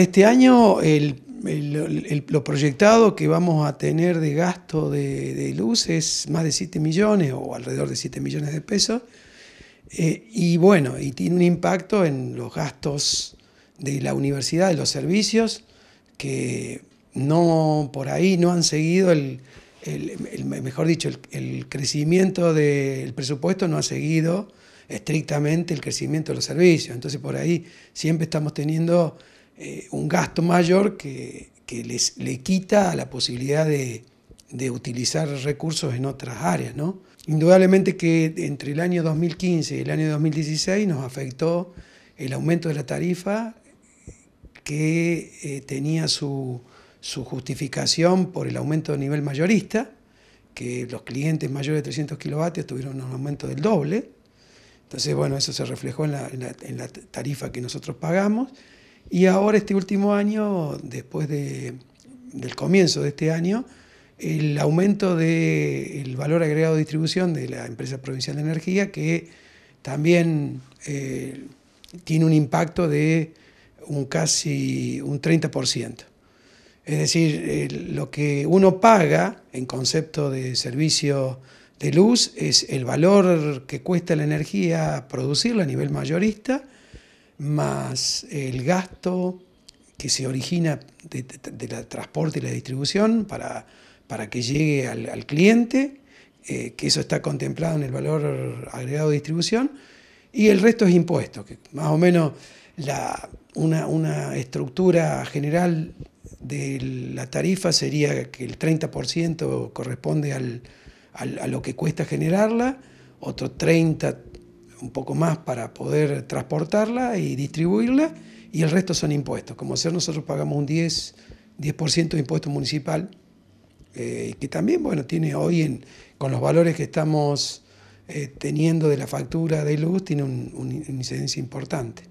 Este año lo proyectado que vamos a tener de gasto de, luz es más de 7 millones o alrededor de 7 millones de pesos. Eh, y bueno, y tiene un impacto en los gastos de la universidad, de los servicios, que no por ahí no han seguido el, mejor dicho, el, crecimiento del presupuesto no ha seguido estrictamente el crecimiento de los servicios. Entonces por ahí siempre estamos teniendo eh, un gasto mayor que, les, le quita la posibilidad de, de, utilizar recursos en otras áreas. ¿no? Indudablemente que entre el año 2015 y el año 2016 nos afectó el aumento de la tarifa que eh, tenía su, justificación por el aumento de nivel mayorista, que los clientes mayores de 300 kilovatios tuvieron un aumento del doble. Entonces, bueno, eso se reflejó en la tarifa que nosotros pagamos y ahora este último año, después del comienzo de este año, el aumento del valor agregado de distribución de la empresa provincial de energía, que también eh, tiene un impacto de un casi un 30%. Es decir, eh, lo que uno paga en concepto de servicio de luz es el valor que cuesta la energía producirla a nivel mayorista más el gasto que se origina del de, de transporte y la distribución para, para que llegue al, cliente, eh, que eso está contemplado en el valor agregado de distribución, y el resto es impuesto, que más o menos la, una, estructura general de la tarifa sería que el 30% corresponde a lo que cuesta generarla, otro 30% un poco más para poder transportarla y distribuirla, y el resto son impuestos. Como sea, nosotros pagamos un 10%, 10 de impuesto municipal, eh, que también, bueno, tiene hoy, en, con los valores que estamos eh, teniendo de la factura de luz, tiene una incidencia importante.